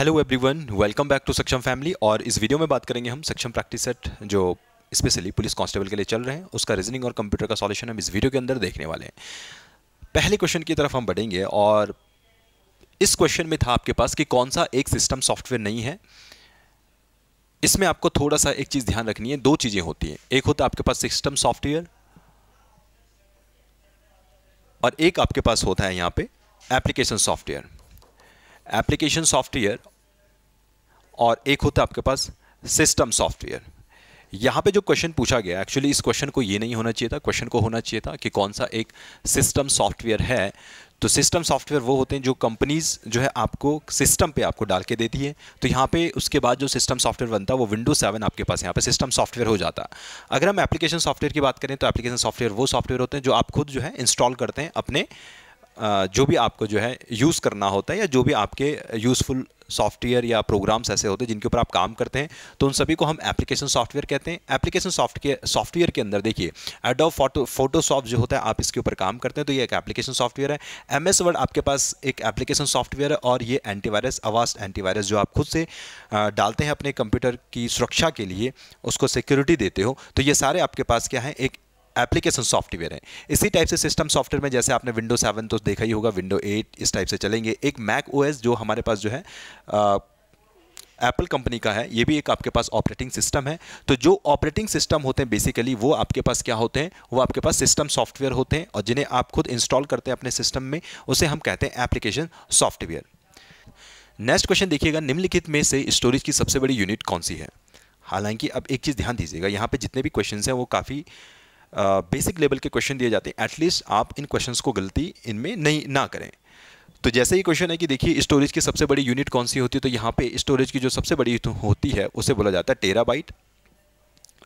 hello everyone welcome back to Saksham family और इस video में बात करेंगे हम सक्षम प्रैक्टिस सेट जो स्पेशली पुलिस कांस्टेबल के लिए चल रहे हैं उसका रीजनिंग और कंप्यूटर का सॉल्यूशन हम इस वीडियो के अंदर देखने वाले हैं पहले क्वेश्चन की तरफ हम बढ़ेंगे और इस क्वेश्चन में था आपके पास कि कौन सा एक सिस्टम सॉफ्टवेयर नहीं है इसमें आपको थोड़ा सा एक चीज़ ध्यान रखनी है दो चीज़ें होती हैं एक होता है आपके पास सिस्टम सॉफ्टवेयर और एक आपके पास होता है यहाँ पर एप्लीकेशन सॉफ्टवेयर एप्लीकेशन सॉफ्टवेयर और एक होता है आपके पास सिस्टम सॉफ्टवेयर यहाँ पे जो क्वेश्चन पूछा गया एक्चुअली इस क्वेश्चन को ये नहीं होना चाहिए था क्वेश्चन को होना चाहिए था कि कौन सा एक सिस्टम सॉफ्टवेयर है तो सिस्टम सॉफ्टवेयर वो होते हैं जो कंपनीज जो है आपको सिस्टम पे आपको डाल के देती है तो यहाँ पे उसके बाद जो सिस्टम सॉफ्टवेयर बनता है वो विंडो सेवन आपके पास यहाँ पे सिस्टम सॉफ्टवेयर हो जाता है अगर हम एप्लीकेशन सॉफ्टवेयर की बात करें तो एप्लीकेशन सॉफ्टवेयर वो सॉफ्टवेयर होते हैं जो आप खुद जो है इंस्टॉल करते हैं अपने जो भी आपको जो है यूज़ करना होता है या जो भी आपके यूज़फुल सॉफ्टवेयर या प्रोग्राम्स ऐसे होते हैं जिनके ऊपर आप काम करते हैं तो उन सभी को हम एप्लीकेशन सॉफ्टवेयर कहते हैं एप्लीकेशन सॉफ्टवेयर सॉफ्टवेयर के अंदर देखिए एडोब फोटो फोटोशॉप जो होता है आप इसके ऊपर काम करते हैं तो ये एक एप्लीकेशन सॉफ्टवेयर है एम एस वर्ड आपके पास एक एप्लीकेशन सॉफ्टवेयर है और ये एंटीवायरस आवास एंटीवायरस जो आप खुद से डालते हैं अपने कंप्यूटर की सुरक्षा के लिए उसको सिक्योरिटी देते हो तो ये सारे आपके पास क्या है एक एप्लीकेशन सॉफ्टवेयर है इसी टाइप से सिस्टम सॉफ्टवेयर में जैसे आपने विंडो सेवन तो देखा ही होगा विंडो एट इस टाइप से चलेंगे एक मैक ओएस जो हमारे पास जो है एप्पल कंपनी का है ये भी एक आपके पास ऑपरेटिंग सिस्टम है तो जो ऑपरेटिंग सिस्टम होते हैं बेसिकली वो आपके पास क्या होते हैं वो आपके पास सिस्टम सॉफ्टवेयर होते हैं और जिन्हें आप खुद इंस्टॉल करते हैं अपने सिस्टम में उसे हम कहते हैं एप्लीकेशन सॉफ्टवेयर नेक्स्ट क्वेश्चन देखिएगा निम्नलिखित में से स्टोरेज की सबसे बड़ी यूनिट कौन सी है हालांकि अब एक चीज़ ध्यान दीजिएगा यहाँ पे जितने भी क्वेश्चंस हैं वो काफ़ी बेसिक लेवल के क्वेश्चन दिए जाते हैं एटलीस्ट आप इन क्वेश्चन को गलती इनमें नहीं ना करें तो जैसे ही क्वेश्चन है कि देखिए स्टोरेज की सबसे बड़ी यूनिट कौन सी होती है तो यहाँ पे स्टोरेज की जो सबसे बड़ी होती है उसे बोला जाता है टेरा बाइट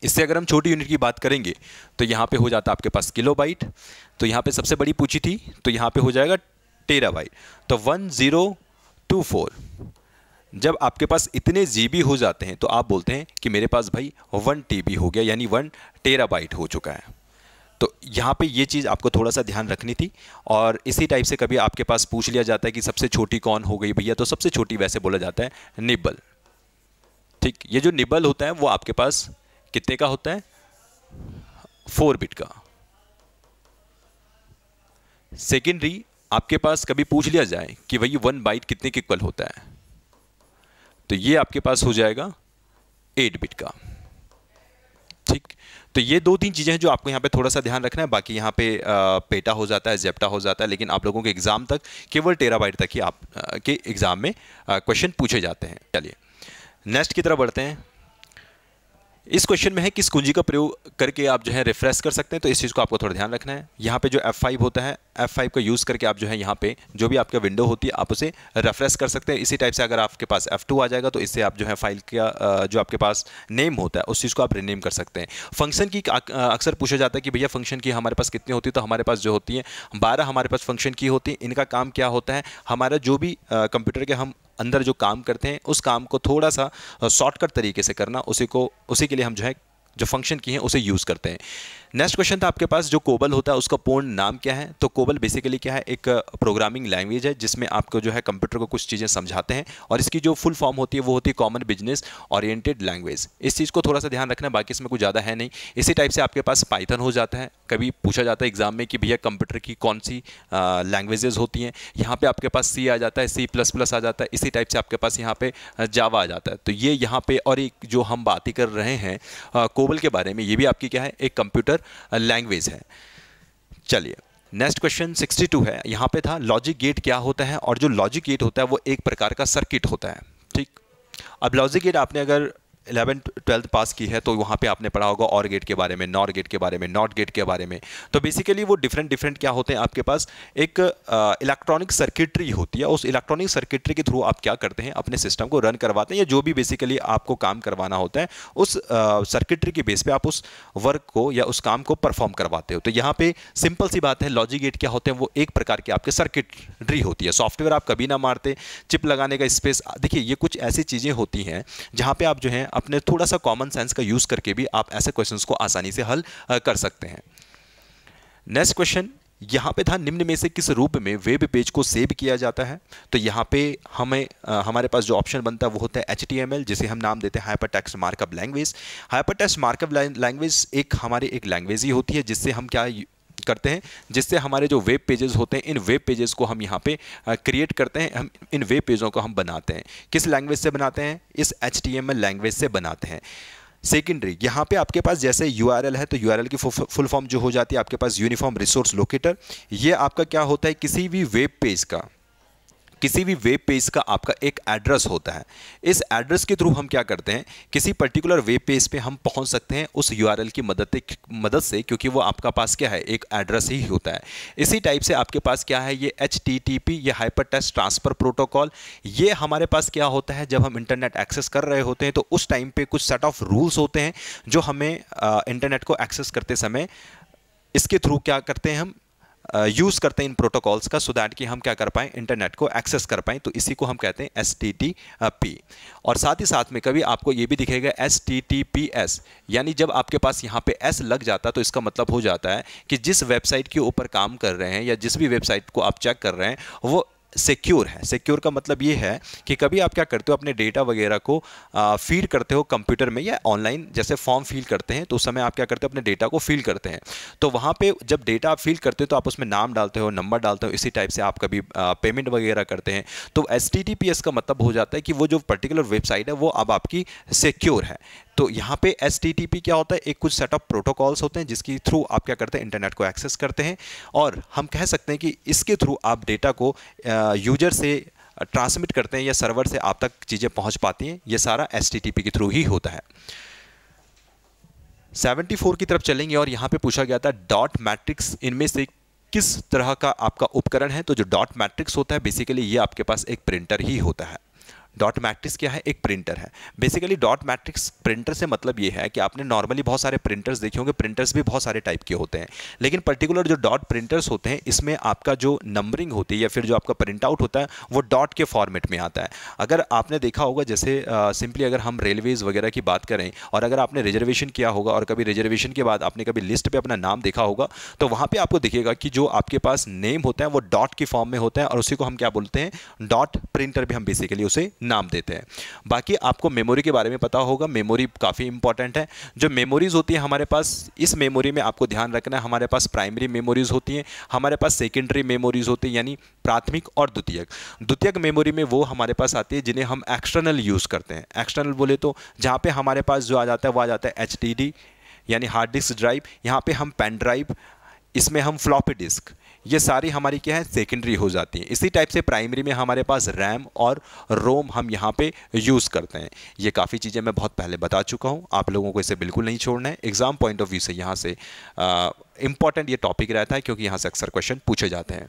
इससे अगर हम छोटी यूनिट की बात करेंगे तो यहाँ पे हो जाता है आपके पास किलो बाइट तो यहाँ पे सबसे बड़ी पूछी थी तो यहाँ पे हो जाएगा टेरा बाइट तो वन ज़ीरो टू फोर जब आपके पास इतने जी हो जाते हैं तो आप बोलते हैं कि मेरे पास भाई वन टी हो गया यानी वन टेराबाइट हो चुका है तो यहाँ पे ये चीज़ आपको थोड़ा सा ध्यान रखनी थी और इसी टाइप से कभी आपके पास पूछ लिया जाता है कि सबसे छोटी कौन हो गई भैया तो सबसे छोटी वैसे बोला जाता है निबल ठीक ये जो निबल होता है वो आपके पास कितने का होता है फोर बिट का सेकेंडरी आपके पास कभी पूछ लिया जाए कि भाई वन बाइट कितने के इक्वल होता है तो ये आपके पास हो जाएगा एट बिट का ठीक तो ये दो तीन चीज़ें हैं जो आपको यहाँ पे थोड़ा सा ध्यान रखना है बाकी यहाँ पे पेटा हो जाता है जेप्टा हो जाता है लेकिन आप लोगों के एग्ज़ाम तक केवल टेरा बाइट तक ही आप के एग्ज़ाम में क्वेश्चन पूछे जाते हैं चलिए नेक्स्ट की तरफ बढ़ते हैं इस क्वेश्चन में है किस कुंजी का प्रयोग करके आप जो है रिफ्रेश कर सकते हैं तो इस चीज़ को आपको थोड़ा ध्यान रखना है यहाँ पे जो F5 होता है F5 का यूज़ करके आप जो है यहाँ पे जो भी आपका विंडो होती है आप उसे रेफ्रेश कर सकते हैं इसी टाइप से अगर आपके पास F2 आ जाएगा तो इससे आप जो है फाइल का जो आपके पास नेम होता है उस चीज़ को आप रिनेम कर सकते हैं फंक्शन की अक्सर पूछा जाता है कि भैया फंक्शन की हमारे पास कितनी होती है तो हमारे पास जो होती है बारह हमारे पास फंक्शन की होती है इनका काम क्या होता है हमारा जो भी कंप्यूटर के हम अंदर जो काम करते हैं उस काम को थोड़ा सा शॉर्टकट तरीके से करना उसी को उसी के लिए हम जो है जो फंक्शन की हैं उसे यूज़ करते हैं नेक्स्ट क्वेश्चन था आपके पास जो कोबल होता है उसका पूर्ण नाम क्या है तो कोबल बेसिकली क्या है एक प्रोग्रामिंग uh, लैंग्वेज है जिसमें आपको जो है कंप्यूटर को कुछ चीज़ें समझाते हैं और इसकी जो फुल फॉर्म होती है वो होती है कॉमन बिजनेस ऑरिएटेड लैंग्वेज इस चीज़ को थोड़ा सा ध्यान रखना बाकी इसमें कुछ ज़्यादा है नहीं इसी टाइप से आपके पास पाइथन हो जाता है कभी पूछा जाता है एग्जाम में कि भैया कंप्यूटर की कौन सी लैंग्वेजेज uh, होती हैं यहाँ पर आपके पास सी आ जाता है सी प्लस प्लस आ जाता है इसी टाइप से आपके पास यहाँ पर जावा uh, आ जाता है तो ये यहाँ पर और एक जो हम बात ही कर रहे हैं कोबल के बारे में ये भी आपकी क्या है एक कंप्यूटर लैंग्वेज है चलिए नेक्स्ट क्वेश्चन 62 है यहाँ पे था लॉजिक गेट क्या होता है और जो लॉजिक गेट होता है वो एक प्रकार का सर्किट होता है ठीक अब लॉजिक गेट आपने अगर इलेवन ट्वेल्थ पास की है तो वहाँ पे आपने पढ़ा होगा और गेट के बारे में नॉर गेट के बारे में नॉट गेट के बारे में तो बेसिकली वो डिफरेंट डिफरेंट क्या होते हैं आपके पास एक इलेक्ट्रॉनिक सर्किटरी होती है उस इलेक्ट्रॉनिक सर्किटरी के थ्रू आप क्या करते हैं अपने सिस्टम को रन करवाते हैं या जो भी बेसिकली आपको काम करवाना होता है उस सर्किटरी के बेस पर आप उस वर्क को या उस काम को परफॉर्म करवाते हो तो यहाँ पर सिंपल सी बात है लॉजिक गेट क्या होते हैं वो एक प्रकार की आपके सर्किटरी होती है सॉफ्टवेयर आप कभी ना मारते चिप लगाने का स्पेस देखिए ये कुछ ऐसी चीज़ें होती हैं जहाँ पर आप जो हैं अपने थोड़ा सा कॉमन सेंस का यूज़ करके भी आप ऐसे क्वेश्चन को आसानी से हल कर सकते हैं नेक्स्ट क्वेश्चन यहाँ पे था निम्न में से किस रूप में वेब पेज को सेव किया जाता है तो यहाँ पे हमें आ, हमारे पास जो ऑप्शन बनता है वो होता है एच जिसे हम नाम देते हैं hypertext markup language hypertext markup language एक हमारी एक लैंग्वेज ही होती है जिससे हम क्या करते हैं जिससे हमारे जो वेब पेजेस होते हैं इन वेब पेजेस को हम यहाँ पे क्रिएट करते हैं हम इन वेब पेजों को हम बनाते हैं किस लैंग्वेज से बनाते हैं इस एच लैंग्वेज से बनाते हैं सेकेंडरी यहाँ पे आपके पास जैसे यू है तो यू की फुल फॉर्म जो हो जाती है आपके पास यूनिफॉर्म रिसोर्स लोकेटर ये आपका क्या होता है किसी भी वेब पेज का किसी भी वेब पेज का आपका एक एड्रेस होता है इस एड्रेस के थ्रू हम क्या करते हैं किसी पर्टिकुलर वेब पेज पे हम पहुंच सकते हैं उस यू की मदद मदद से क्योंकि वो आपका पास क्या है एक एड्रेस ही होता है इसी टाइप से आपके पास क्या है ये एच ये हाइपर टेस्ट ट्रांसफ़र प्रोटोकॉल ये हमारे पास क्या होता है जब हम इंटरनेट एक्सेस कर रहे होते हैं तो उस टाइम पर कुछ सेट ऑफ रूल्स होते हैं जो हमें इंटरनेट को एक्सेस करते समय इसके थ्रू क्या करते हैं हम यूज़ करते हैं इन प्रोटोकॉल्स का सो दैट कि हम क्या कर पाएँ इंटरनेट को एक्सेस कर पाएँ तो इसी को हम कहते हैं एस पी और साथ ही साथ में कभी आपको ये भी दिखेगा S T T P S यानी जब आपके पास यहाँ पे एस लग जाता है तो इसका मतलब हो जाता है कि जिस वेबसाइट के ऊपर काम कर रहे हैं या जिस भी वेबसाइट को आप चेक कर रहे हैं वो सिक्योर है सिक्योर का मतलब ये है कि कभी आप क्या करते हो अपने डेटा वगैरह को फीड करते हो कंप्यूटर में या ऑनलाइन जैसे फॉर्म फिल करते हैं तो उस समय आप क्या करते हो अपने डेटा को फील करते हैं तो वहाँ पे जब डेटा आप फील करते हो तो आप उसमें नाम डालते हो नंबर डालते हो इसी टाइप से आप कभी पेमेंट वगैरह करते हैं तो एस का मतलब हो जाता है कि वो जो पर्टिकुलर वेबसाइट है वो अब आपकी सिक्योर है तो यहाँ पे एस क्या होता है एक कुछ सेट ऑफ प्रोटोकॉल्स होते हैं जिसके थ्रू आप क्या करते हैं इंटरनेट को एक्सेस करते हैं और हम कह सकते हैं कि इसके थ्रू आप डेटा को यूजर से ट्रांसमिट करते हैं या सर्वर से आप तक चीज़ें पहुंच पाती हैं ये सारा एस के थ्रू ही होता है 74 की तरफ चलेंगे और यहाँ पे पूछा गया था डॉट मैट्रिक्स इनमें से किस तरह का आपका उपकरण है तो जो डॉट मैट्रिक्स होता है बेसिकली ये आपके पास एक प्रिंटर ही होता है डॉट मैट्रिक्स क्या है एक प्रिंटर है बेसिकली डॉट मैट्रिक्स प्रिंटर से मतलब ये है कि आपने नॉर्मली बहुत सारे प्रिंटर्स देखे होंगे प्रिंटर्स भी बहुत सारे टाइप के होते हैं लेकिन पर्टिकुलर जो डॉट प्रिंटर्स होते हैं इसमें आपका जो नंबरिंग होती है या फिर जो आपका प्रिंट आउट होता है वो डॉट के फॉर्मेट में आता है अगर आपने देखा होगा जैसे सिंपली अगर हम रेलवेज़ वगैरह की बात करें और अगर आपने रिजर्वेशन किया होगा और कभी रिजर्वेशन के बाद आपने कभी लिस्ट पर अपना नाम देखा होगा तो वहाँ पर आपको दिखेगा कि जो आपके पास नेम होता है वो डॉट के फॉर्म में होता है और उसी को हम क्या बोलते हैं डॉट प्रिंटर भी हम बेसिकली उसे नाम देते हैं बाकी आपको मेमोरी के बारे में पता होगा मेमोरी काफ़ी इंपॉर्टेंट है जो मेमोरीज़ होती है हमारे पास इस मेमोरी में आपको ध्यान रखना है हमारे पास प्राइमरी मेमोरीज़ होती हैं हमारे पास सेकेंडरी मेमोरीज़ होती हैं यानी प्राथमिक और द्वितीयक द्वितीयक मेमोरी में वो हमारे पास आती है जिन्हें हम एक्सटर्नल यूज़ करते हैं एक्सटर्नल बोले तो जहाँ पर हमारे पास जो आ जाता है वो आ जाता है एच यानी हार्ड डिस्क ड्राइव यहाँ पर हम पेन ड्राइव इसमें हम फ्लॉपी डिस्क ये सारी हमारी क्या है सेकेंडरी हो जाती है इसी टाइप से प्राइमरी में हमारे पास रैम और रोम हम यहाँ पे यूज़ करते हैं ये काफ़ी चीज़ें मैं बहुत पहले बता चुका हूँ आप लोगों को इसे बिल्कुल नहीं छोड़ना है एग्ज़ाम पॉइंट ऑफ व्यू से यहाँ से इंपॉर्टेंट ये टॉपिक रहता है क्योंकि यहाँ से अक्सर क्वेश्चन पूछे जाते हैं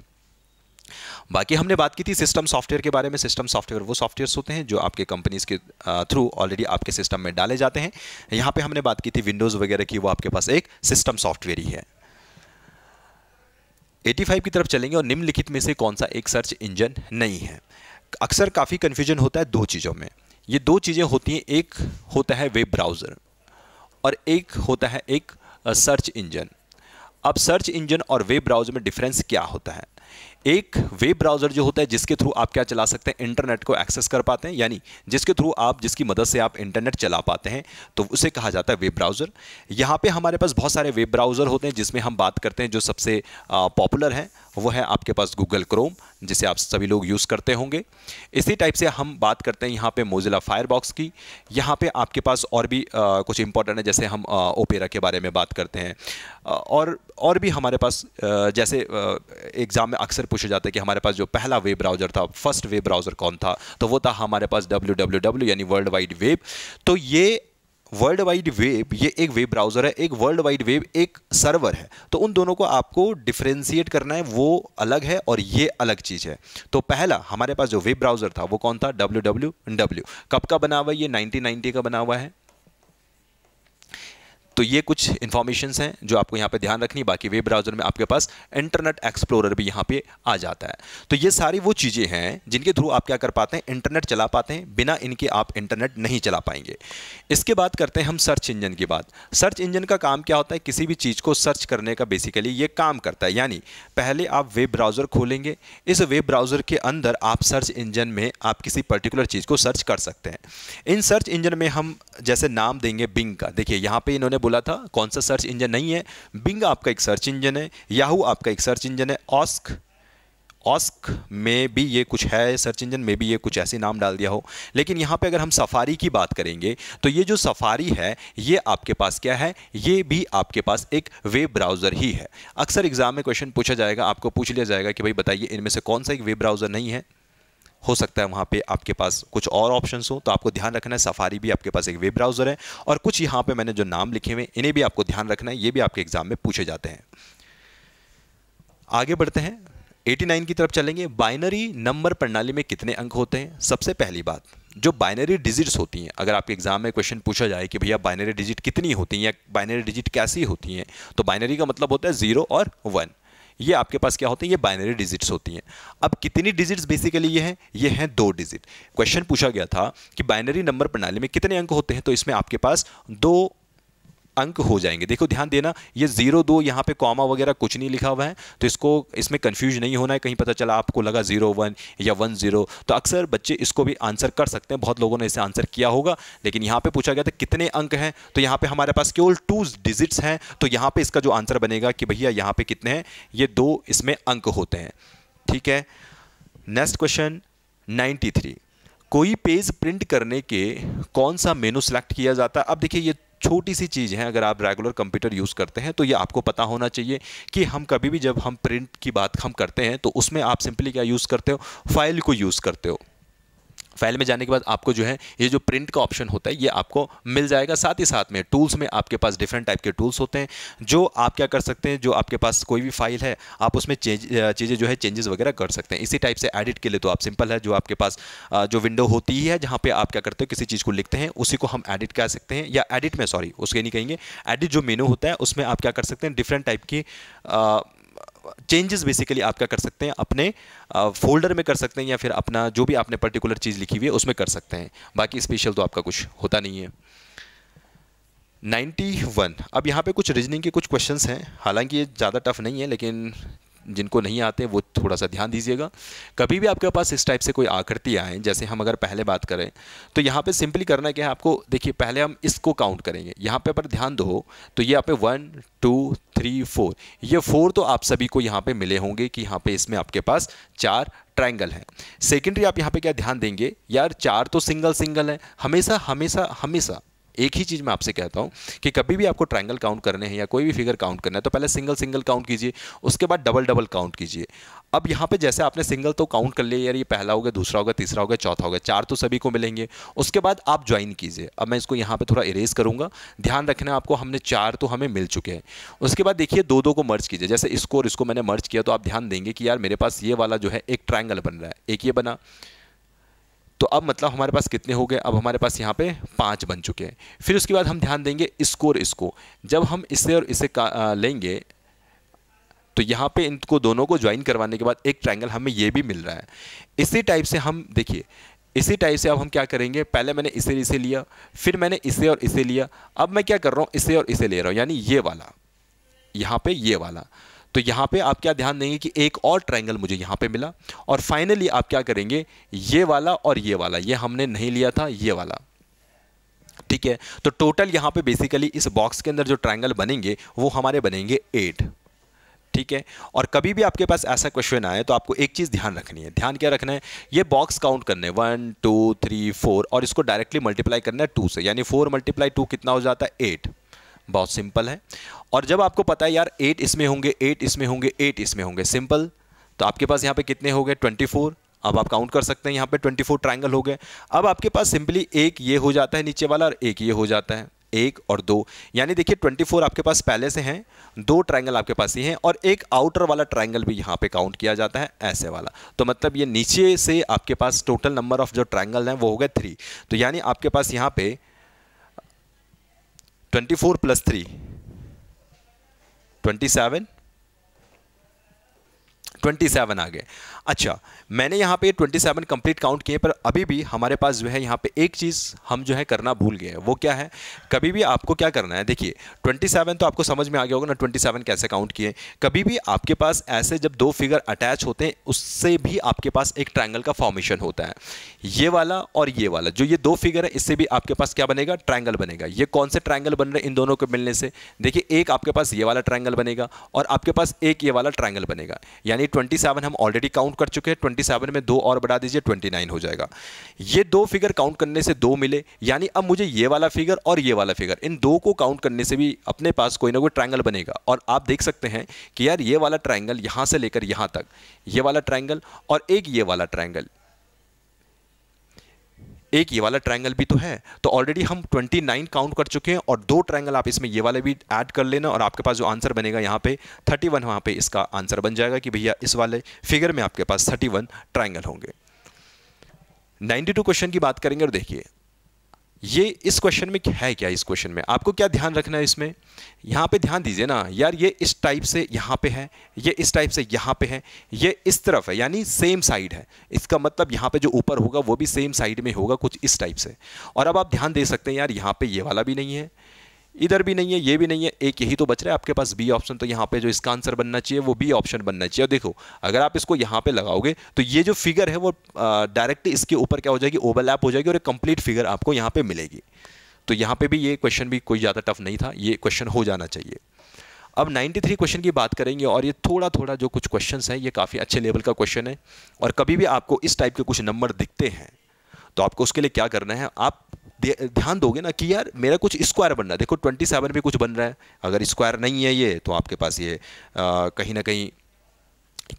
बाकी हमने बात की थी सिस्टम सॉफ्टवेयर के बारे में सिस्टम सॉफ्टवेयर वो सॉफ्टवेयर्स होते हैं जो आपके कंपनीज के थ्रू ऑलरेडी आपके सिस्टम में डाले जाते हैं यहाँ पे हमने बात की थी विंडोज़ वगैरह की वो आपके पास एक सिस्टम सॉफ्टवेयर ही है 85 की तरफ चलेंगे और निम्नलिखित में से कौन सा एक सर्च इंजन नहीं है अक्सर काफ़ी कन्फ्यूजन होता है दो चीज़ों में ये दो चीज़ें होती हैं एक होता है वेब ब्राउज़र और एक होता है एक सर्च इंजन अब सर्च इंजन और वेब ब्राउज़र में डिफरेंस क्या होता है एक वेब ब्राउज़र जो होता है जिसके थ्रू आप क्या चला सकते हैं इंटरनेट को एक्सेस कर पाते हैं यानी जिसके थ्रू आप जिसकी मदद से आप इंटरनेट चला पाते हैं तो उसे कहा जाता है वेब ब्राउज़र यहाँ पे हमारे पास बहुत सारे वेब ब्राउज़र होते हैं जिसमें हम बात करते हैं जो सबसे पॉपुलर हैं वो है आपके पास गूगल क्रोम जिसे आप सभी लोग यूज़ करते होंगे इसी टाइप से हम बात करते हैं यहाँ पे मोजिला फायरबॉक्स की यहाँ पे आपके पास और भी आ, कुछ इंपॉर्टेंट है जैसे हम आ, ओपेरा के बारे में बात करते हैं आ, और और भी हमारे पास आ, जैसे एग्ज़ाम में अक्सर पूछे जाते हैं कि हमारे पास जो पहला वेब ब्राउजर था फर्स्ट वेब ब्राउजर कौन था तो वो था हमारे पास डब्ल्यू यानी वर्ल्ड वाइड वेब तो ये वर्ल्ड वाइड वेब ये एक वेब ब्राउज़र है एक वर्ल्ड वाइड वेब एक सर्वर है तो उन दोनों को आपको डिफ्रेंशिएट करना है वो अलग है और ये अलग चीज़ है तो पहला हमारे पास जो वेब ब्राउज़र था वो कौन था डब्ल्यू डब्ल्यू डब्ल्यू कब का बना हुआ है ये 1990 का बना हुआ है तो ये कुछ इन्फॉर्मेशन हैं जो आपको यहाँ पे ध्यान रखनी बाकी वेब ब्राउज़र में आपके पास इंटरनेट एक्सप्लोरर भी यहाँ पे आ जाता है तो ये सारी वो चीज़ें हैं जिनके थ्रू आप क्या कर पाते हैं इंटरनेट चला पाते हैं बिना इनके आप इंटरनेट नहीं चला पाएंगे इसके बाद करते हैं हम सर्च इंजन की बात सर्च इंजन का काम क्या होता है किसी भी चीज़ को सर्च करने का बेसिकली ये काम करता है यानी पहले आप वेब ब्राउज़र खोलेंगे इस वेब ब्राउज़र के अंदर आप सर्च इंजन में आप किसी पर्टिकुलर चीज़ को सर्च कर सकते हैं इन सर्च इंजन में हम जैसे नाम देंगे बिंग का देखिए यहाँ पर इन्होंने बोला था कौन सा सर्च इंजन नहीं है बिंग आपका एक सर्च इंजन है याहू आपका एक सर्च इंजन है ऑस्क ऑस्क में भी ये कुछ है सर्च इंजन में भी ये कुछ ऐसे नाम डाल दिया हो लेकिन यहाँ पे अगर हम सफारी की बात करेंगे तो ये जो सफारी है ये आपके पास क्या है ये भी आपके पास एक वेब ब्राउज़र ही है अक्सर एग्ज़ाम में क्वेश्चन पूछा जाएगा आपको पूछ लिया जाएगा कि भाई बताइए इनमें से कौन सा एक वेब ब्राउज़र नहीं है हो सकता है वहाँ पे आपके पास कुछ और ऑप्शन हो तो आपको ध्यान रखना है सफारी भी आपके पास एक वेब ब्राउज़र है और कुछ यहाँ पर मैंने जो नाम लिखे हुए इन्हें भी आपको ध्यान रखना है ये भी आपके एग्ज़ाम में पूछे जाते हैं आगे बढ़ते हैं 89 की तरफ चलेंगे बाइनरी नंबर प्रणाली में कितने अंक होते हैं सबसे पहली बात जो बाइनरी डिजिट्स होती हैं अगर आपके एग्जाम में क्वेश्चन पूछा जाए कि भैया बाइनरी डिजिट कितनी होती हैं या बाइनरी डिजिट कैसी होती हैं तो बाइनरी का मतलब होता है ज़ीरो और वन ये आपके पास क्या होते हैं ये बाइनरी डिजिट्स होती हैं अब कितनी डिजिट्स बेसिकली ये हैं ये हैं दो डिजिट क्वेश्चन पूछा गया था कि बाइनरी नंबर प्रणाली में कितने अंक होते हैं तो इसमें आपके पास दो अंक हो जाएंगे देखो ध्यान देना ये जीरो दो यहाँ पे कॉमा वगैरह कुछ नहीं लिखा हुआ है तो इसको इसमें कन्फ्यूज नहीं होना है कहीं पता चला आपको लगा जीरो वन या वन जीरो तो अक्सर बच्चे इसको भी आंसर कर सकते हैं बहुत लोगों ने इसे आंसर किया होगा लेकिन यहाँ पे पूछा गया था कितने अंक हैं तो यहाँ पे हमारे पास केवल टू डिजिट्स हैं तो यहाँ पर इसका जो आंसर बनेगा कि भैया यहाँ पर कितने हैं ये दो इसमें अंक होते हैं ठीक है नेक्स्ट क्वेश्चन नाइन्टी कोई पेज प्रिंट करने के कौन सा मेनू सेलेक्ट किया जाता है अब देखिए ये छोटी सी चीज़ है अगर आप रेगुलर कंप्यूटर यूज़ करते हैं तो ये आपको पता होना चाहिए कि हम कभी भी जब हम प्रिंट की बात हम करते हैं तो उसमें आप सिंपली क्या यूज़ करते हो फाइल को यूज़ करते हो फाइल में जाने के बाद आपको जो है ये जो प्रिंट का ऑप्शन होता है ये आपको मिल जाएगा साथ ही साथ में टूल्स में आपके पास डिफरेंट टाइप के टूल्स होते हैं जो आप क्या कर सकते हैं जो आपके पास कोई भी फाइल है आप उसमें चीज़ें जो है चेंजेस वगैरह कर सकते हैं इसी टाइप से एडिट के लिए तो आप सिंपल है जो आपके पास जो विंडो होती ही है जहाँ पर आप क्या करते हो किसी चीज़ को लिखते हैं उसी को हम एडिट कर सकते हैं या एडिट में सॉरी उसके नहीं कहेंगे एडिट जो मेनू होता है उसमें आप क्या कर सकते हैं डिफरेंट टाइप की चेंजेस बेसिकली आपका कर सकते हैं अपने फोल्डर में कर सकते हैं या फिर अपना जो भी आपने पर्टिकुलर चीज़ लिखी हुई है उसमें कर सकते हैं बाकी स्पेशल तो आपका कुछ होता नहीं है 91 अब यहाँ पे कुछ रीजनिंग के कुछ क्वेश्चंस हैं हालांकि ये ज़्यादा टफ नहीं है लेकिन जिनको नहीं आते वो थोड़ा सा ध्यान दीजिएगा कभी भी आपके पास इस टाइप से कोई आकृति आए जैसे हम अगर पहले बात करें तो यहाँ पे सिंपली करना क्या है आपको देखिए पहले हम इसको काउंट करेंगे यहाँ पे पर ध्यान दो तो ये यहाँ पे वन टू थ्री फोर ये फोर तो आप सभी को यहाँ पे मिले होंगे कि यहाँ पे इसमें आपके पास चार ट्राइंगल है सेकेंडरी आप यहाँ पे क्या ध्यान देंगे यार चार तो सिंगल सिंगल है हमेशा हमेशा हमेशा एक ही चीज़ मैं आपसे कहता हूँ कि कभी भी आपको ट्राइंगल काउंट करने हैं या कोई भी फिगर काउंट करना है तो पहले सिंगल सिंगल काउंट कीजिए उसके बाद डबल डबल काउंट कीजिए अब यहाँ पे जैसे आपने सिंगल तो काउंट कर लिया यार ये पहला होगा दूसरा होगा तीसरा होगा चौथा होगा चार तो सभी को मिलेंगे उसके बाद आप ज्वाइन कीजिए अब मैं इसको यहाँ पे थोड़ा इरेज करूँगा ध्यान रखना आपको हमने चार तो हमें मिल चुके हैं उसके बाद देखिए दो दो को मर्ज कीजिए जैसे इसको और इसको मैंने मर्ज किया तो आप ध्यान देंगे कि यार मेरे पास ये वाला जो है एक ट्राइंगल बन रहा है एक ये बना तो अब मतलब हमारे पास कितने हो गए अब हमारे पास यहाँ पे पाँच बन चुके हैं फिर उसके बाद हम ध्यान देंगे स्कोर इसको जब हम इसे और इसे का लेंगे तो यहाँ पे इनको दोनों को ज्वाइन करवाने के बाद एक ट्राइंगल हमें ये भी मिल रहा है इसी टाइप से हम देखिए इसी टाइप से अब हम क्या करेंगे पहले मैंने इसे इसे लिया फिर मैंने इसे और इसे लिया अब मैं क्या कर रहा हूँ इसे और इसे ले रहा हूँ यानी ये वाला यहाँ पर ये वाला तो यहाँ पे आप क्या ध्यान देंगे कि एक और ट्राइंगल मुझे यहाँ पे मिला और फाइनली आप क्या करेंगे ये वाला और ये वाला ये हमने नहीं लिया था ये वाला ठीक है तो टोटल यहाँ पे बेसिकली इस बॉक्स के अंदर जो ट्राइंगल बनेंगे वो हमारे बनेंगे एट ठीक है और कभी भी आपके पास ऐसा क्वेश्चन आए तो आपको एक चीज़ ध्यान रखनी है ध्यान क्या रखना है ये बॉक्स काउंट करने वन टू थ्री फोर और इसको डायरेक्टली मल्टीप्लाई करना है टू से यानी फोर मल्टीप्लाई टू कितना हो जाता है एट बहुत सिंपल है और जब आपको पता है यार एट इसमें होंगे एट इसमें होंगे एट इसमें होंगे सिंपल तो आपके पास यहाँ पे कितने हो गए ट्वेंटी फोर अब आप काउंट कर सकते हैं यहाँ पे ट्वेंटी फोर ट्राइंगल हो गए अब आपके पास सिंपली एक ये हो जाता है नीचे वाला और एक ये हो जाता है एक और दो यानी देखिए ट्वेंटी फोर आपके पास पहले से हैं दो ट्राइंगल आपके पास ही हैं और एक आउटर वाला ट्राइंगल भी यहाँ पे काउंट किया जाता है ऐसे वाला तो मतलब ये नीचे से आपके पास टोटल नंबर ऑफ जो ट्राइंगल हैं वो हो गए थ्री तो यानी आपके पास यहाँ पे twenty four plus three twenty seven twenty seven आ गए अच्छा मैंने यहाँ पे 27 कंप्लीट काउंट किए पर अभी भी हमारे पास जो है यहाँ पे एक चीज़ हम जो है करना भूल गए हैं वो क्या है कभी भी आपको क्या करना है देखिए 27 तो आपको समझ में आ गया होगा ना 27 कैसे काउंट किए कभी भी आपके पास ऐसे जब दो फिगर अटैच होते हैं उससे भी आपके पास एक ट्राइंगल का फॉर्मेशन होता है ये वाला और ये वाला जो ये दो फिगर है इससे भी आपके पास क्या बनेगा ट्राइंगल बनेगा ये कौन से ट्राइंगल बन रहे इन दोनों के मिलने से देखिए एक आपके पास ये वाला ट्राइंगल बनेगा और आपके पास एक ये वाला ट्राइंगल बनेगा यानी ट्वेंटी हम ऑलरेडी काउंट कर चुके हैं ट्वेंटी सेवन में दो और बढ़ा दीजिए ट्वेंटी नाइन हो जाएगा ये दो फिगर काउंट करने से दो मिले यानी अब मुझे ये वाला फिगर और ये वाला फिगर इन दो को काउंट करने से भी अपने पास कोई ना कोई ट्राइंगल बनेगा और आप देख सकते हैं कि यार ये वाला ट्राइंगल यहाँ से लेकर यहाँ तक ये वाला ट्राइंगल और एक ये वाला ट्राइंगल एक ये वाला ट्रायंगल भी तो है तो ऑलरेडी हम 29 काउंट कर चुके हैं और दो ट्रायंगल आप इसमें ये वाले भी ऐड कर लेना और आपके पास जो आंसर बनेगा यहाँ पे 31 वन वहाँ पर इसका आंसर बन जाएगा कि भैया इस वाले फिगर में आपके पास 31 वन होंगे 92 क्वेश्चन की बात करेंगे और देखिए ये इस क्वेश्चन में है क्या इस क्वेश्चन में आपको क्या ध्यान रखना है इसमें यहाँ पे ध्यान दीजिए ना यार ये इस टाइप से यहाँ पे है ये इस टाइप से यहाँ पे है ये इस तरफ है यानी सेम साइड है इसका मतलब यहाँ पे जो ऊपर होगा वो भी सेम साइड में होगा कुछ इस टाइप से और अब आप ध्यान दे सकते हैं यार यहाँ पे ये वाला भी नहीं है इधर भी नहीं है ये भी नहीं है एक यही तो बच रहा है आपके पास बी ऑप्शन तो यहाँ पे जो इसका आंसर बनना चाहिए वो बी ऑप्शन बनना चाहिए और देखो अगर आप इसको यहाँ पे लगाओगे तो ये जो फिगर है वो डायरेक्ट इसके ऊपर क्या हो जाएगी ओवरलैप हो जाएगी और एक कंप्लीट फिगर आपको यहाँ पे मिलेगी तो यहाँ पे भी ये क्वेश्चन भी कोई ज़्यादा टफ नहीं था ये क्वेश्चन हो जाना चाहिए अब नाइन्टी क्वेश्चन की बात करेंगे और ये थोड़ा थोड़ा जो कुछ क्वेश्चन हैं ये काफ़ी अच्छे लेवल का क्वेश्चन है और कभी भी आपको इस टाइप के कुछ नंबर दिखते हैं तो आपको उसके लिए क्या करना है आप ध्यान दोगे ना कि यार मेरा कुछ स्क्वायर बन रहा है देखो ट्वेंटी सेवन भी कुछ बन रहा है अगर स्क्वायर नहीं है ये तो आपके पास ये कहीं ना कहीं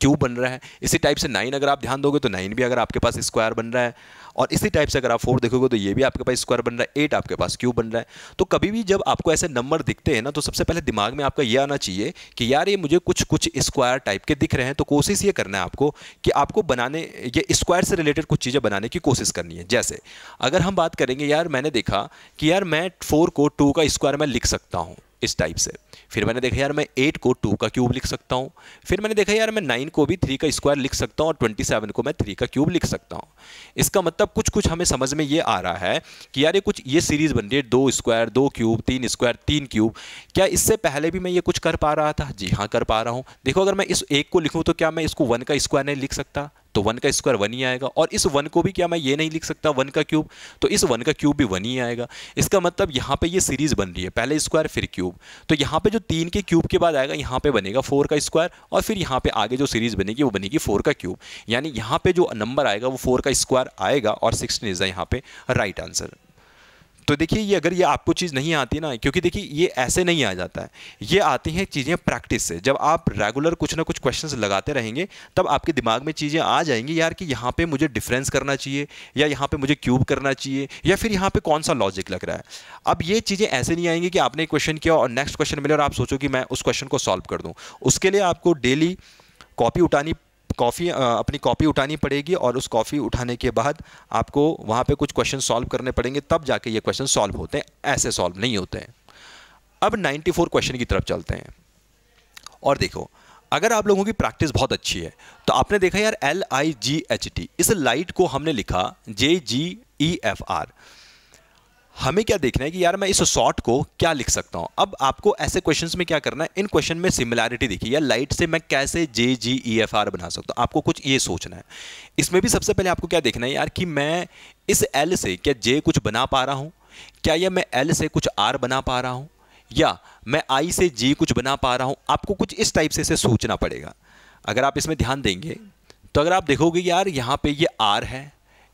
क्यूब बन रहा है इसी टाइप से नाइन अगर आप ध्यान दोगे तो नाइन भी अगर आपके पास स्क्वायर बन रहा है और इसी टाइप से अगर आप फोर देखोगे तो ये भी आपके पास स्क्वायर बन रहा है एट आपके पास क्यूब बन रहा है तो कभी भी जब आपको ऐसे नंबर दिखते हैं ना तो सबसे पहले दिमाग में आपका यह आना चाहिए कि यार ये मुझे कुछ कुछ स्क्वायर टाइप के दिख रहे हैं तो कोशिश ये करना है आपको कि आपको बनाने ये स्क्वायर से रिलेटेड कुछ चीज़ें बनाने की कोशिश करनी है जैसे अगर हम बात करेंगे यार मैंने देखा कि यार मैं फोर को टू का स्क्वायर में लिख सकता हूँ इस टाइप से फिर मैंने देखा यार मैं एट को टू का क्यूब लिख सकता हूँ फिर मैंने देखा यार मैं नाइन को भी थ्री का स्क्वायर लिख सकता हूँ और ट्वेंटी सेवन को मैं थ्री का क्यूब लिख सकता हूँ इसका मतलब कुछ कुछ हमें समझ में ये आ रहा है कि यार ये कुछ ये सीरीज़ बन रही है दो स्क्वायर दो क्यूब तीन स्क्वायर तीन क्यूब क्या इससे पहले भी मैं ये कुछ कर पा रहा था जी हाँ कर पा रहा हूँ देखो अगर मैं इस एक को लिखूँ तो क्या मैं इसको वन का स्क्वायर नहीं लिख सकता तो वन का स्क्वायर वन ही आएगा और इस वन को भी क्या मैं ये नहीं लिख सकता वन का क्यूब तो इस वन का क्यूब भी वन ही आएगा इसका मतलब यहाँ पे ये सीरीज़ बन रही है पहले स्क्वायर फिर क्यूब तो यहाँ पे जो तीन के क्यूब के बाद आएगा यहाँ पे बनेगा फोर का स्क्वायर और फिर यहाँ पे आगे जो सीरीज़ बनेगी वो बनेगी फोर का क्यूब यानी यहाँ पे जो नंबर आएगा वो फोर का स्क्वायर आएगा और सिक्सटीन इज़ यहाँ पे राइट आंसर तो देखिए ये अगर ये आपको चीज़ नहीं आती ना क्योंकि देखिए ये ऐसे नहीं आ जाता है ये आती हैं चीज़ें प्रैक्टिस से जब आप रेगुलर कुछ ना कुछ क्वेश्चन लगाते रहेंगे तब आपके दिमाग में चीज़ें आ जाएंगी यार कि यहाँ पर मुझे डिफ्रेंस करना चाहिए या यहाँ पर मुझे क्यूब करना चाहिए या फिर यहाँ पर कौन सा लॉजिक लग रहा है अब ये चीज़ें ऐसे नहीं आएंगी कि आपने क्वेश्चन किया और नेक्स्ट क्वेश्चन मिले और आप सोचो कि मैं उस क्वेश्चन को सॉल्व कर दूँ उसके लिए आपको डेली कॉपी उठानी कॉफ़ी अपनी कॉपी उठानी पड़ेगी और उस कॉफ़ी उठाने के बाद आपको वहाँ पे कुछ क्वेश्चन सॉल्व करने पड़ेंगे तब जाके ये क्वेश्चन सॉल्व होते हैं ऐसे सॉल्व नहीं होते हैं अब 94 क्वेश्चन की तरफ चलते हैं और देखो अगर आप लोगों की प्रैक्टिस बहुत अच्छी है तो आपने देखा यार L I G H T इस लाइट को हमने लिखा जे जी ई एफ आर हमें क्या देखना है कि यार मैं इस शॉर्ट को क्या लिख सकता हूँ अब आपको ऐसे क्वेश्चंस में क्या करना है इन क्वेश्चन में सिमिलैरिटी देखिए या लाइट से मैं कैसे जे जी ई एफ आर बना सकता हूँ आपको कुछ ये सोचना है इसमें भी सबसे पहले आपको क्या देखना है यार कि मैं इस एल से क्या जे कुछ बना पा रहा हूँ क्या यह मैं एल से कुछ आर बना पा रहा हूँ या मैं आई से जी कुछ बना पा रहा हूँ आपको कुछ इस टाइप से इसे सोचना पड़ेगा अगर आप इसमें ध्यान देंगे तो अगर आप देखोगे यार यहाँ पर ये आर है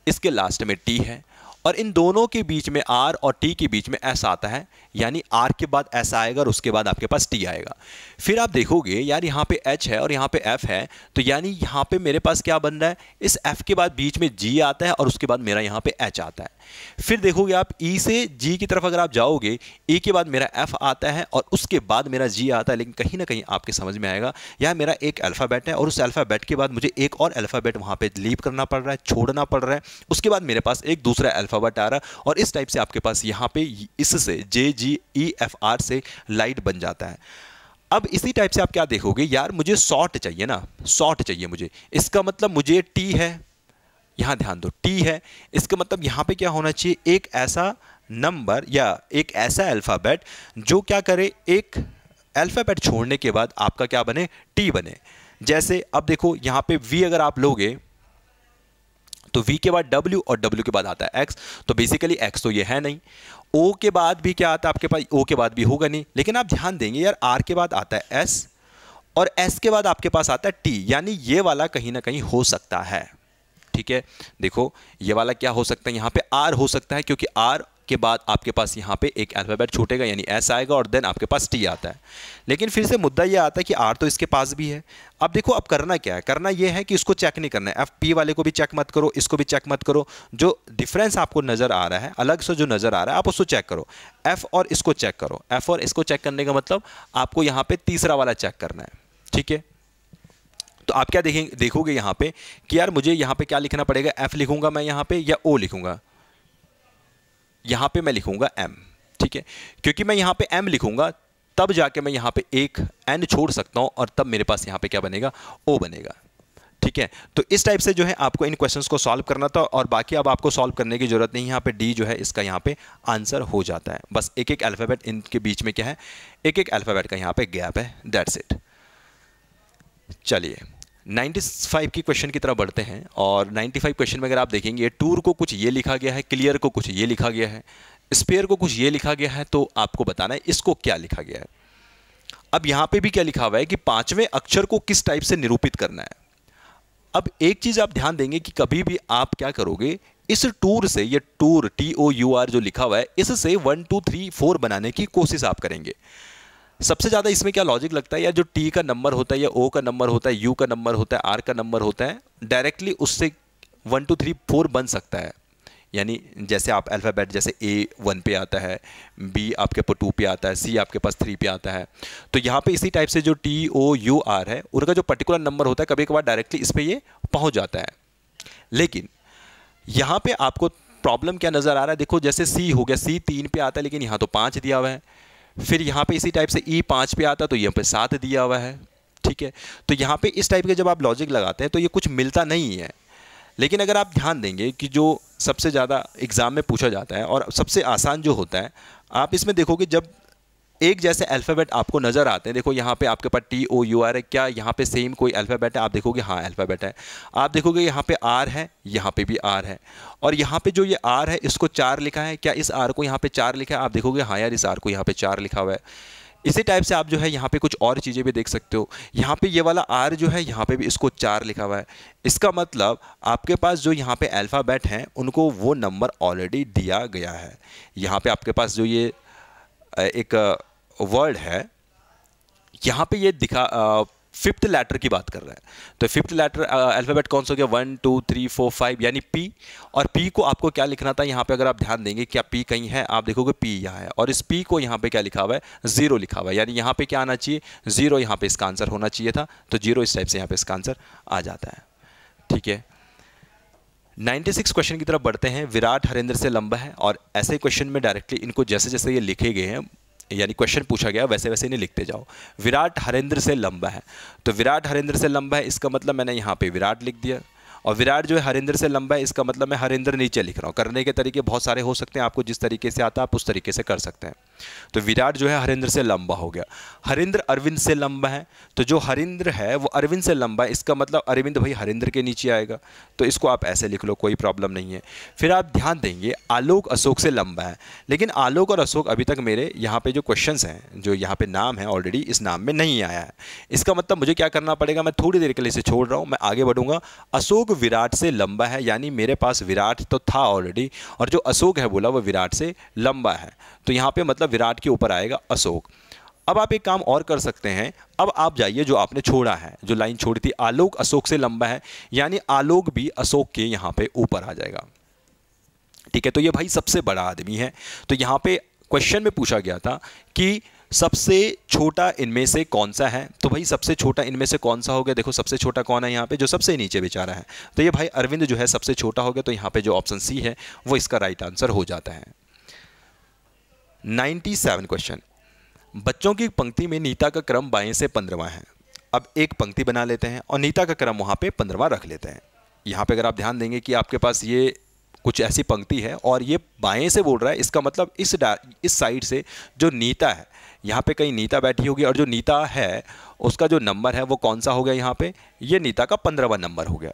इसके लास्ट में टी है और इन दोनों के बीच में आर और टी के बीच में ऐसा आता है यानी आर के बाद एस आएगा और उसके बाद आपके पास टी आएगा फिर आप देखोगे यार यहाँ पे एच है और यहाँ पे एफ है तो यानी यहाँ पे मेरे पास क्या बन रहा है इस एफ के बाद बीच में जी आता है और उसके बाद मेरा यहाँ पे एच आता है फिर देखोगे आप ई e से जी की तरफ अगर आप जाओगे ई e के बाद मेरा एफ आता है और उसके बाद मेरा जी आता है लेकिन कहीं ना कहीं आपके समझ में आएगा यार मेरा एक अल्फ़ाबेट है और उस अल्फ़ाबेट के बाद मुझे एक और अल्फ़ाबेट वहाँ पर लीव करना पड़ रहा है छोड़ना पड़ रहा है उसके बाद मेरे पास एक दूसरा अल्फ़ाबेट आ रहा है और इस टाइप से आपके पास यहाँ पे इससे J G E F R से लाइट बन जाता है अब इसी टाइप से आप क्या देखोगे यार मुझे शॉर्ट चाहिए ना शॉर्ट चाहिए मुझे इसका मतलब मुझे टी है यहाँ ध्यान दो टी है इसका मतलब यहाँ पे क्या होना चाहिए एक ऐसा नंबर या एक ऐसा अल्फ़ाबेट जो क्या करे एक अल्फ़ाबेट छोड़ने के बाद आपका क्या बने टी बने जैसे अब देखो यहाँ पे वी अगर आप लोगे तो वी के बाद डब्ल्यू और डब्ल्यू के बाद आता है एक्स तो बेसिकली एक्स तो ये है नहीं ओ के बाद भी क्या आता है आपके पास ओ के बाद भी होगा नहीं लेकिन आप ध्यान देंगे यार आर के बाद आता है एस और एस के बाद आपके पास आता है टी यानी ये वाला कहीं ना कहीं हो सकता है ठीक है देखो ये वाला क्या हो सकता है यहाँ पे आर हो सकता है क्योंकि आर के बाद आपके पास यहाँ पे एक अल्फ़ाबेट छूटेगा यानी एस आएगा और देन आपके पास टी आता है लेकिन फिर से मुद्दा ये आता है कि आर तो इसके पास भी है अब देखो अब करना क्या है करना ये है कि इसको चेक नहीं करना है एफ पी वाले को भी चेक मत करो इसको भी चेक मत करो जो डिफरेंस आपको नज़र आ रहा है अलग से जो नज़र आ रहा है आप उसको चेक करो एफ़ और इसको चेक करो एफ़ और इसको चेक करने का मतलब आपको यहाँ पर तीसरा वाला चेक करना है ठीक है तो आप क्या देखेंगे देखोगे यहाँ पे कि यार मुझे यहाँ पे क्या लिखना पड़ेगा एफ़ लिखूंगा मैं यहाँ पे या ओ लिखूंगा यहाँ पे मैं लिखूँगा एम ठीक है क्योंकि मैं यहाँ पे एम लिखूँगा तब जाके मैं यहाँ पे एक एन छोड़ सकता हूँ और तब मेरे पास यहाँ पे क्या बनेगा ओ बनेगा ठीक है तो इस टाइप से जो है आपको इन क्वेश्चंस को सॉल्व करना था और बाकी अब आपको सॉल्व करने की ज़रूरत नहीं यहाँ पे डी जो है इसका यहाँ पे आंसर हो जाता है बस एक एक अल्फ़ाबेट इनके बीच में क्या है एक एक अल्फ़ाबेट का यहाँ पे गैप है दैट्स इट चलिए 95 की क्वेश्चन की तरफ बढ़ते हैं और 95 क्वेश्चन में अगर आप देखेंगे टूर को कुछ ये लिखा गया है क्लियर को कुछ ये लिखा गया है स्पेयर को कुछ ये लिखा गया है तो आपको बताना है इसको क्या लिखा गया है अब यहाँ पे भी क्या लिखा हुआ है कि पांचवें अक्षर को किस टाइप से निरूपित करना है अब एक चीज़ आप ध्यान देंगे कि कभी भी आप क्या करोगे इस टूर से ये tour T O U R जो लिखा हुआ है इससे वन टू थ्री फोर बनाने की कोशिश आप करेंगे सबसे ज़्यादा इसमें क्या लॉजिक लगता है या जो टी का नंबर होता है या ओ का नंबर होता है यू का नंबर होता है आर का नंबर होता है डायरेक्टली उससे वन टू थ्री फोर बन सकता है यानी जैसे आप अल्फ़ाबेट जैसे ए वन पे आता है बी आपके पास टू पे आता है सी आपके पास थ्री पे आता है तो यहाँ पे इसी टाइप से जो टी ओ यू आर है उनका जो पर्टिकुलर नंबर होता है कभी कभार डायरेक्टली इस पर ये पहुँच जाता है लेकिन यहाँ पे आपको प्रॉब्लम क्या नज़र आ रहा है देखो जैसे सी हो गया सी तीन पे आता है लेकिन यहाँ तो पाँच दिया हुआ है फिर यहाँ पे इसी टाइप से ई e पाँच पे आता तो यहाँ पे सात दिया हुआ है ठीक है तो यहाँ पे इस टाइप के जब आप लॉजिक लगाते हैं तो ये कुछ मिलता नहीं है लेकिन अगर आप ध्यान देंगे कि जो सबसे ज़्यादा एग्ज़ाम में पूछा जाता है और सबसे आसान जो होता है आप इसमें देखोगे जब एक जैसे अल्फ़ाबेट आपको नज़र आते हैं देखो यहाँ पे आपके पास टी ओ यू आर है क्या यहाँ पे सेम कोई अल्फ़ाबेट है आप देखोगे हाँ अल्फ़ाबेट है आप देखोगे यहाँ पे आर है यहाँ पे भी आर है और यहाँ पे जो ये आर है इसको चार लिखा है क्या इस आर को यहाँ पे चार लिखा है आप देखोगे हाँ यार इस आर को यहाँ पे चार लिखा हुआ है इसी टाइप से आप जो है यहाँ पे कुछ और चीज़ें भी देख सकते हो यहाँ पे ये यह वाला आर जो है यहाँ पे भी इसको चार लिखा हुआ है इसका मतलब आपके पास जो यहाँ पे अल्फ़ाबेट हैं उनको वो नंबर ऑलरेडी दिया गया है यहाँ पे आपके पास जो ये एक वर्ड है यहाँ पे ये दिखा फिफ्थ लेटर की बात कर रहा है तो फिफ्थ लेटर अल्फ़ाबेट कौन सा हो गया one two three four five यानी पी और पी को आपको क्या लिखना था यहाँ पे अगर आप ध्यान देंगे क्या पी कहीं है आप देखोगे पी यहाँ है और इस पी को यहाँ पे क्या लिखा हुआ है ज़ीरो लिखा हुआ है यानी यहाँ पे क्या आना चाहिए ज़ीरो यहाँ पे इसका आंसर होना चाहिए था तो जीरो इस टाइप से यहाँ पे इसका आंसर आ जाता है ठीक है 96 क्वेश्चन की तरफ बढ़ते हैं विराट हरेंद्र से लंबा है और ऐसे क्वेश्चन में डायरेक्टली इनको जैसे जैसे ये लिखे गए हैं यानी क्वेश्चन पूछा गया वैसे वैसे नहीं लिखते जाओ विराट हरेंद्र से लंबा है तो विराट हरेंद्र से लंबा है इसका मतलब मैंने यहाँ पे विराट लिख दिया और विराट जो है हरेंद्र से लंबा है इसका मतलब मैं हरेंद्र नीचे लिख रहा हूँ करने के तरीके बहुत सारे हो सकते हैं आपको जिस तरीके से आता है आप उस तरीके से कर सकते हैं तो विराट जो है हरिंद्र से लंबा हो गया हरिंद्र अरविंद से लंबा है तो जो हरिंद्र है वो अरविंद से लंबा है इसका मतलब अरविंद भाई हरिंद्र के नीचे आएगा तो इसको आप ऐसे लिख लो कोई प्रॉब्लम नहीं है फिर आप ध्यान देंगे आलोक अशोक से लंबा है लेकिन आलोक और अशोक अभी तक मेरे यहाँ पर जो क्वेश्चन हैं जो यहाँ पर नाम है ऑलरेडी इस नाम में नहीं आया है इसका मतलब मुझे क्या करना पड़ेगा मैं थोड़ी देर के लिए इसे छोड़ रहा हूँ मैं आगे बढ़ूंगा अशोक विराट से लंबा है यानी मेरे पास विराट तो था ऑलरेडी और जो अशोक है बोला वो विराट से लंबा है तो यहाँ पे मतलब मतलब विराट के ऊपर आएगा अशोक अब आप एक काम और कर सकते हैं अब आप जाइए जो आपने छोड़ा है जो लाइन छोड़ी थी आलोक अशोक से लंबा है यानी आलोक भी अशोक के यहाँ पे ऊपर आ जाएगा ठीक है तो ये भाई सबसे बड़ा आदमी है तो यहाँ पे क्वेश्चन में पूछा गया था कि सबसे छोटा इनमें से कौन सा है तो भाई सबसे छोटा इनमें से कौन सा हो गया देखो सबसे छोटा कौन है यहाँ पे जो सबसे नीचे बेचारा है तो ये भाई अरविंद जो है सबसे छोटा हो गया तो यहाँ पे जो ऑप्शन सी है वो इसका राइट आंसर हो जाता है 97 क्वेश्चन बच्चों की पंक्ति में नीता का क्रम बाएं से पंद्रवा है अब एक पंक्ति बना लेते हैं और नीता का क्रम वहाँ पे पंद्रवा रख लेते हैं यहाँ पे अगर आप ध्यान देंगे कि आपके पास ये कुछ ऐसी पंक्ति है और ये बाएं से बोल रहा है इसका मतलब इस इस साइड से जो नीता है यहाँ पे कहीं नीता बैठी होगी और जो नीता है उसका जो नंबर है वो कौन सा हो गया यहाँ पे ये नीता का पंद्रहवा नंबर हो गया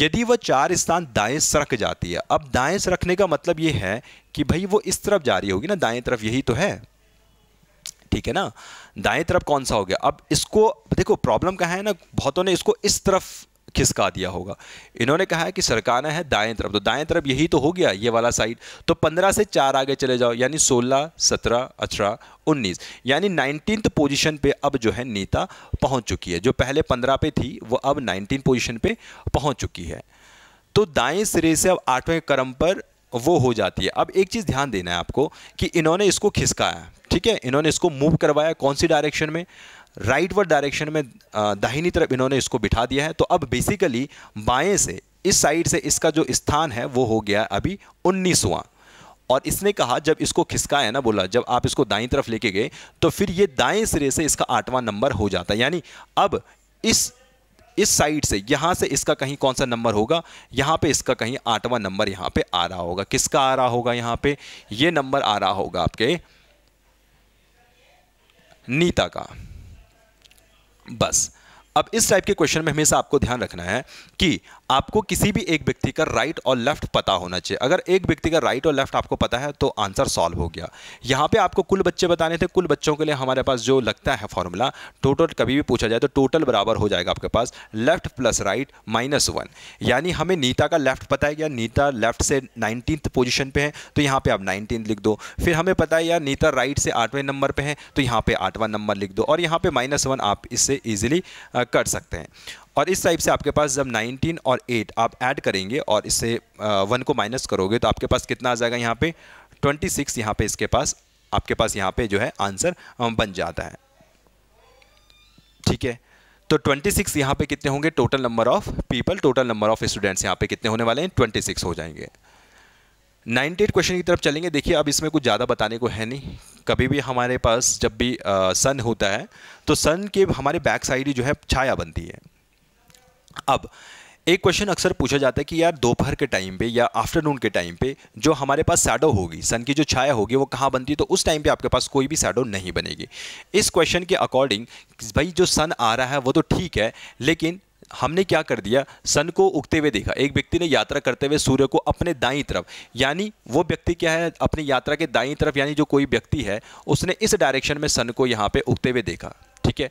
यदि वह चार स्थान दाएं सरक जाती है अब दाएं सरकने का मतलब ये है कि भाई वो इस तरफ जा रही होगी ना दाएं तरफ यही तो है ठीक है ना दाएं तरफ कौन सा हो गया अब इसको देखो प्रॉब्लम कहा है ना बहुतों ने इसको इस तरफ खिसका दिया होगा इन्होंने कहा है कि सरकाना है दाएं तरफ तो दाएं तरफ यही तो हो गया ये वाला साइड तो 15 से चार आगे चले जाओ यानी 16, 17, 18, 19 यानी नाइनटीन पोजीशन पे अब जो है नीता पहुंच चुकी है जो पहले 15 पे थी वो अब नाइनटीन पोजीशन पे पहुंच चुकी है तो दाएं सिरे से अब आठवें क्रम पर वो हो जाती है अब एक चीज़ ध्यान देना है आपको कि इन्होंने इसको खिसकाया ठीक है इन्होंने इसको मूव करवाया कौन सी डायरेक्शन में राइटवर्ड डायरेक्शन में दाहिनी तरफ इन्होंने इसको बिठा दिया है तो अब बेसिकली बाएं से इस साइड से इसका जो स्थान है वो हो गया अभी उन्नीसवां और इसने कहा जब इसको खिसका है ना बोला जब आप इसको दाएं तरफ लेके गए तो फिर ये दाएं सिरे से इसका आठवां नंबर हो जाता है यानी अब इस इस साइड से यहां से इसका कहीं कौन सा नंबर होगा यहां पे इसका कहीं आठवां नंबर यहां पे आ रहा होगा किसका आ रहा होगा यहां पे ये यह नंबर आ रहा होगा आपके नीता का बस अब इस टाइप के क्वेश्चन में हमेशा आपको ध्यान रखना है कि आपको किसी भी एक व्यक्ति का राइट और लेफ्ट पता होना चाहिए अगर एक व्यक्ति का राइट और लेफ्ट आपको पता है तो आंसर सॉल्व हो गया यहाँ पे आपको कुल बच्चे बताने थे कुल बच्चों के लिए हमारे पास जो लगता है फॉर्मूला टोटल कभी भी पूछा जाए तो टोटल बराबर हो जाएगा आपके पास left plus right minus one यानी हमें नीता का लेफ्ट पता है क्या नीता लेफ्ट से नाइनटीन पोजिशन पर है तो यहाँ पर आप नाइनटीन लिख दो फिर हमें पता है या नीता राइट से आठवें नंबर पर है तो यहाँ पर आठवां नंबर लिख दो और यहाँ पर माइनस वन आप इससे ईजिली कर सकते हैं और इस टाइप से आपके पास जब 19 और 8 आप ऐड करेंगे और इससे वन को माइनस करोगे तो आपके पास कितना आ जाएगा यहाँ पे 26 सिक्स यहाँ पर इसके पास आपके पास यहाँ पे जो है आंसर बन जाता है ठीक है तो 26 सिक्स यहाँ पर कितने होंगे total number of people total number of students यहाँ पे कितने होने वाले हैं ट्वेंटी हो जाएंगे 98 क्वेश्चन की तरफ चलेंगे देखिए अब इसमें कुछ ज़्यादा बताने को है नहीं कभी भी हमारे पास जब भी सन होता है तो सन के हमारे बैक साइड ही जो है छाया बनती है अब एक क्वेश्चन अक्सर पूछा जाता है कि यार दोपहर के टाइम पे या आफ्टरनून के टाइम पे जो हमारे पास सैडो होगी सन की जो छाया होगी वो कहाँ बनती है तो उस टाइम पे आपके पास कोई भी सैडो नहीं बनेगी इस क्वेश्चन के अकॉर्डिंग भाई जो सन आ रहा है वो तो ठीक है लेकिन हमने क्या कर दिया सन को उगते हुए देखा एक व्यक्ति ने यात्रा करते हुए सूर्य को अपने दाई तरफ यानी वो व्यक्ति क्या है अपनी यात्रा के दाई तरफ यानी जो कोई व्यक्ति है उसने इस डायरेक्शन में सन को यहाँ पे उगते हुए देखा ठीक है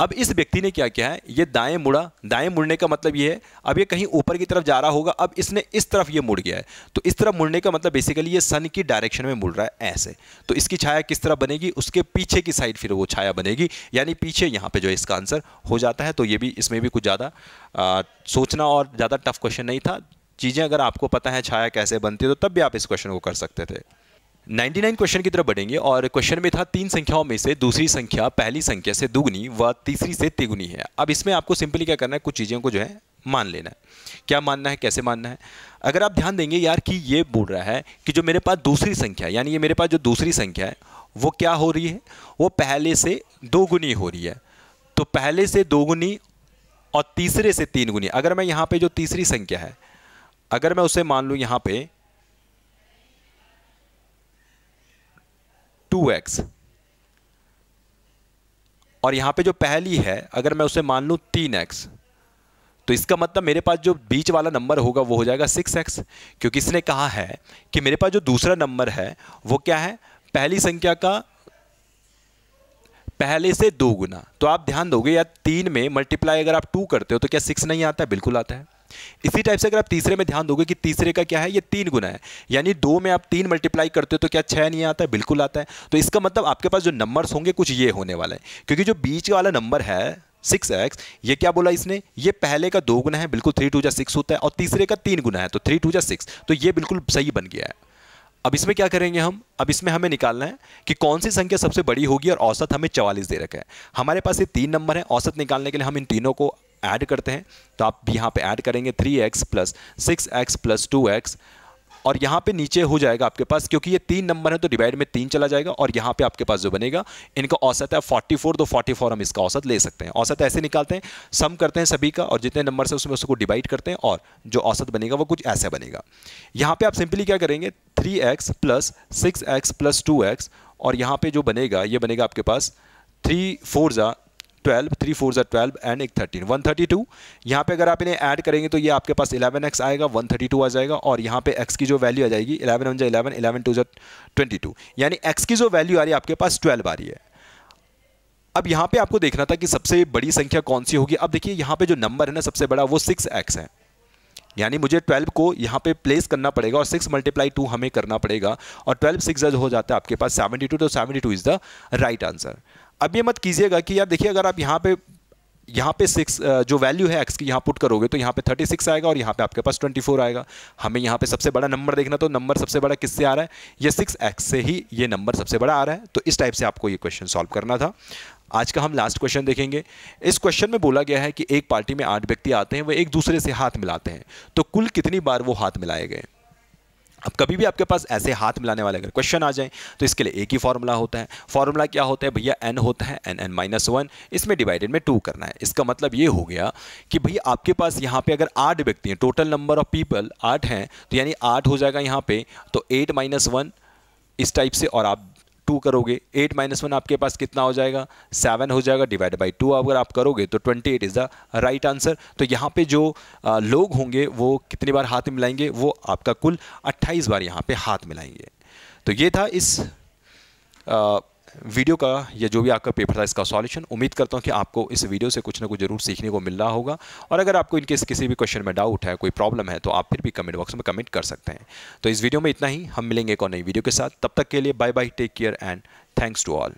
अब इस व्यक्ति ने क्या किया है ये दाएं मुड़ा दाएं मुड़ने का मतलब ये है अब ये कहीं ऊपर की तरफ जा रहा होगा अब इसने इस तरफ ये मुड़ गया है तो इस तरफ मुड़ने का मतलब बेसिकली ये सन की डायरेक्शन में मुड़ रहा है ऐसे तो इसकी छाया किस तरह बनेगी उसके पीछे की साइड फिर वो छाया बनेगी यानी पीछे यहाँ पर जो इसका आंसर हो जाता है तो ये भी इसमें भी कुछ ज़्यादा सोचना और ज़्यादा टफ क्वेश्चन नहीं था चीज़ें अगर आपको पता है छाया कैसे बनती है तो तब भी आप इस क्वेश्चन को कर सकते थे 99 क्वेश्चन की तरफ बढ़ेंगे और क्वेश्चन में था तीन संख्याओं में से दूसरी संख्या पहली संख्या से दुगुनी व तीसरी से तिगुनी है अब इसमें आपको सिंपली क्या करना है कुछ चीज़ों को जो है मान लेना है क्या मानना है कैसे मानना है अगर आप ध्यान देंगे यार कि ये बोल रहा है कि जो मेरे पास दूसरी संख्या यानी ये मेरे पास जो दूसरी संख्या है वो क्या हो रही है वो पहले से दोगुनी हो रही है तो पहले से दोगुनी और तीसरे से तीन गुनी अगर मैं यहाँ पर जो तीसरी संख्या है अगर मैं उसे मान लूँ यहाँ पे टू एक्स और यहां पे जो पहली है अगर मैं उसे मान लू तीन एक्स तो इसका मतलब मेरे पास जो बीच वाला नंबर होगा वो हो जाएगा सिक्स एक्स क्योंकि इसने कहा है कि मेरे पास जो दूसरा नंबर है वो क्या है पहली संख्या का पहले से दो गुना तो आप ध्यान दोगे या तीन में मल्टीप्लाई अगर आप टू करते हो तो क्या सिक्स नहीं आता है बिल्कुल आता है इसी टाइप से अगर आप तीसरे में ध्यान दोगे कि तीसरे का क्या है ये तीन गुना है यानी दो में आप तीन मल्टीप्लाई करते हो तो क्या छः नहीं आता है बिल्कुल आता है तो इसका मतलब आपके पास जो नंबर्स होंगे कुछ ये होने वाला है क्योंकि जो बीच वाला नंबर है सिक्स एक्स ये क्या बोला इसने ये पहले का दो गुना है बिल्कुल थ्री टू जा सिक्स होता है और तीसरे का तीन गुना है तो थ्री टू जा सिक्स तो ये बिल्कुल सही बन गया है अब इसमें क्या करेंगे हम अब इसमें हमें निकालना है कि कौन सी संख्या सबसे बड़ी होगी और औसत हमें चवालीस दे रखा है हमारे पास ये तीन नंबर है औसत निकालने के लिए हम इन तीनों को ऐड करते हैं तो आप यहाँ पे ऐड करेंगे three X plus six X plus two X और यहाँ पे नीचे हो जाएगा आपके पास क्योंकि ये तीन नंबर है तो डिवाइड में तीन चला जाएगा और यहाँ पे आपके पास जो बनेगा इनका औसत है 44 तो 44 हम इसका औसत ले सकते हैं औसत ऐसे निकालते हैं सम करते हैं सभी का और जितने नंबर से उसमें उसको डिवाइड करते हैं और जो औसत बनेगा वो कुछ ऐसा बनेगा यहाँ पर आप सिंपली क्या करेंगे three X plus six X plus two X और यहाँ पर जो बनेगा ये बनेगा आपके पास थ्री फोर ज़ा ट्वेल्व थ्री फोर जो ट्वेल्व एंड एक थर्टीन वन थर्टी टू यहाँ पर अगर आप इन्हें ऐड करेंगे तो ये आपके पास इलेवन एक्स आएगा वन थर्टी टू आ जाएगा और यहाँ पे एक्स की जो वैल्यू आ जाएगी इलेवन वन जो इलेवन इलेवन टू जो ट्वेंटी टू यानी एक्स की जो वैल्यू आ रही है आपके पास ट्वेल्व आ रही है अब यहाँ पे आपको देखना था कि सबसे बड़ी संख्या कौन सी होगी अब देखिए यहाँ पे जो नंबर है ना सबसे बड़ा वो सिक्स एक्स है यानी मुझे ट्वेल्व को यहाँ पे प्लेस करना पड़ेगा और सिक्स मल्टीप्लाई टू हमें करना पड़ेगा और ट्वेल्व सिक्स हो जाता है आपके पास सेवेंटी टू तो seventy two is the right answer अब ये मत कीजिएगा कि यार देखिए अगर आप यहाँ पे यहाँ पे सिक्स जो वैल्यू है एक्स की यहाँ पुट करोगे तो यहाँ पे थर्टी सिक्स आएगा और यहाँ पे आपके पास ट्वेंटी फोर आएगा हमें यहाँ पे सबसे बड़ा नंबर देखना तो नंबर सबसे बड़ा किससे आ रहा है ये सिक्स एक्स से ही ये नंबर सबसे बड़ा आ रहा है तो इस टाइप से आपको ये क्वेश्चन सॉल्व करना था आज का हम लास्ट क्वेश्चन देखेंगे इस क्वेश्चन में बोला गया है कि एक पार्टी में आठ व्यक्ति आते हैं वह एक दूसरे से हाथ मिलाते हैं तो कुल कितनी बार वो हाथ मिलाए गए अब कभी भी आपके पास ऐसे हाथ मिलाने वाले अगर क्वेश्चन आ जाए तो इसके लिए एक ही फार्मूला होता है फॉर्मूला क्या होता है भैया एन होता है एन एन माइनस वन इसमें डिवाइडेड में टू करना है इसका मतलब ये हो गया कि भैया आपके पास यहाँ पे अगर आठ व्यक्ति हैं टोटल नंबर ऑफ पीपल आठ हैं तो यानी आठ हो जाएगा यहाँ पर तो एट माइनस वन इस टाइप से और आप टू करोगे एट माइनस वन आपके पास कितना हो जाएगा सेवन हो जाएगा डिवाइड बाई टू अगर आप करोगे तो twenty eight is the right answer तो यहाँ पे जो आ, लोग होंगे वो कितनी बार हाथ मिलाएंगे वो आपका कुल अट्ठाईस बार यहाँ पे हाथ मिलाएंगे तो ये था इस आ, वीडियो का या जो भी आपका पेपर था इसका सॉल्यूशन उम्मीद करता हूँ कि आपको इस वीडियो से कुछ ना कुछ जरूर सीखने को मिल रहा होगा और अगर आपको इनके किसी भी क्वेश्चन में डाउट है कोई प्रॉब्लम है तो आप फिर भी कमेंट बॉक्स में कमेंट कर सकते हैं तो इस वीडियो में इतना ही हम मिलेंगे एक और नई वीडियो के साथ तब तक के लिए bye bye take care and thanks to all